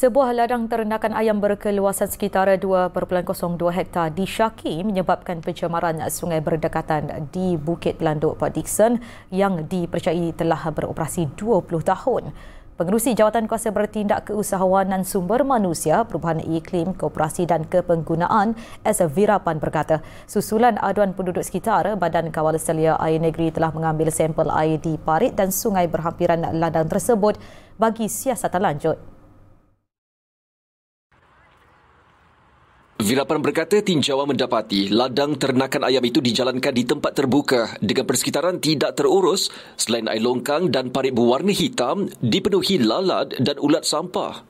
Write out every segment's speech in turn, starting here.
Sebuah ladang ternakan ayam berkeluasan sekitar 2.02 hektar di Syaki menyebabkan pencemaran sungai berdekatan di Bukit Landuk Pak Dixon yang dipercayai telah beroperasi 20 tahun. Pengerusi Jawatan Kuasa Bertindak Keusahawanan Sumber Manusia, Perubahan Iklim, Kooperasi dan Kepenggunaan S. Virapan berkata, susulan aduan penduduk sekitar, Badan Kawal Selia Air Negeri telah mengambil sampel air di parit dan sungai berhampiran ladang tersebut bagi siasatan lanjut. Vilapan berkata tinjauan mendapati ladang ternakan ayam itu dijalankan di tempat terbuka dengan persekitaran tidak terurus selain air longkang dan parit berwarna hitam dipenuhi lalat dan ulat sampah.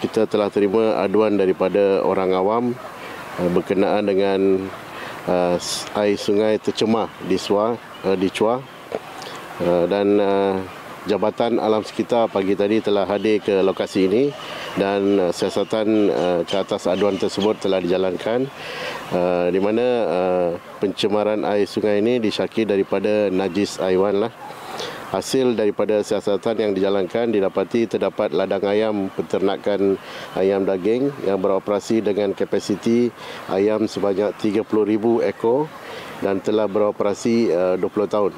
Kita telah terima aduan daripada orang awam eh, berkenaan dengan eh, air sungai tercemah di Suar, eh, Chua dan Jabatan Alam Sekitar pagi tadi telah hadir ke lokasi ini dan uh, siasatan uh, ke atas aduan tersebut telah dijalankan uh, di mana pencemaran air sungai ini disyaki daripada najis aiwan lah. Hasil daripada siasatan yang dijalankan didapati terdapat ladang ayam peternakan ayam daging yang beroperasi dengan kapasiti ayam sebanyak 30,000 ekor dan telah beroperasi 20 tahun.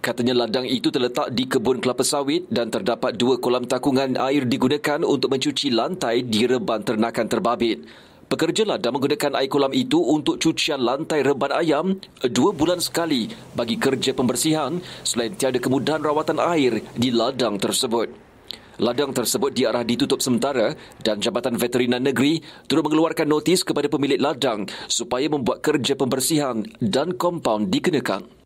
Katanya ladang itu terletak di kebun kelapa sawit dan terdapat dua kolam takungan air digunakan untuk mencuci lantai di reban ternakan terbabit. Pekerja ladang menggunakan air kolam itu untuk cucian lantai reban ayam dua bulan sekali bagi kerja pembersihan selain tiada kemudahan rawatan air di ladang tersebut. Ladang tersebut diarah ditutup sementara dan Jabatan Veterina Negeri turut mengeluarkan notis kepada pemilik ladang supaya membuat kerja pembersihan dan kompaun dikenakan.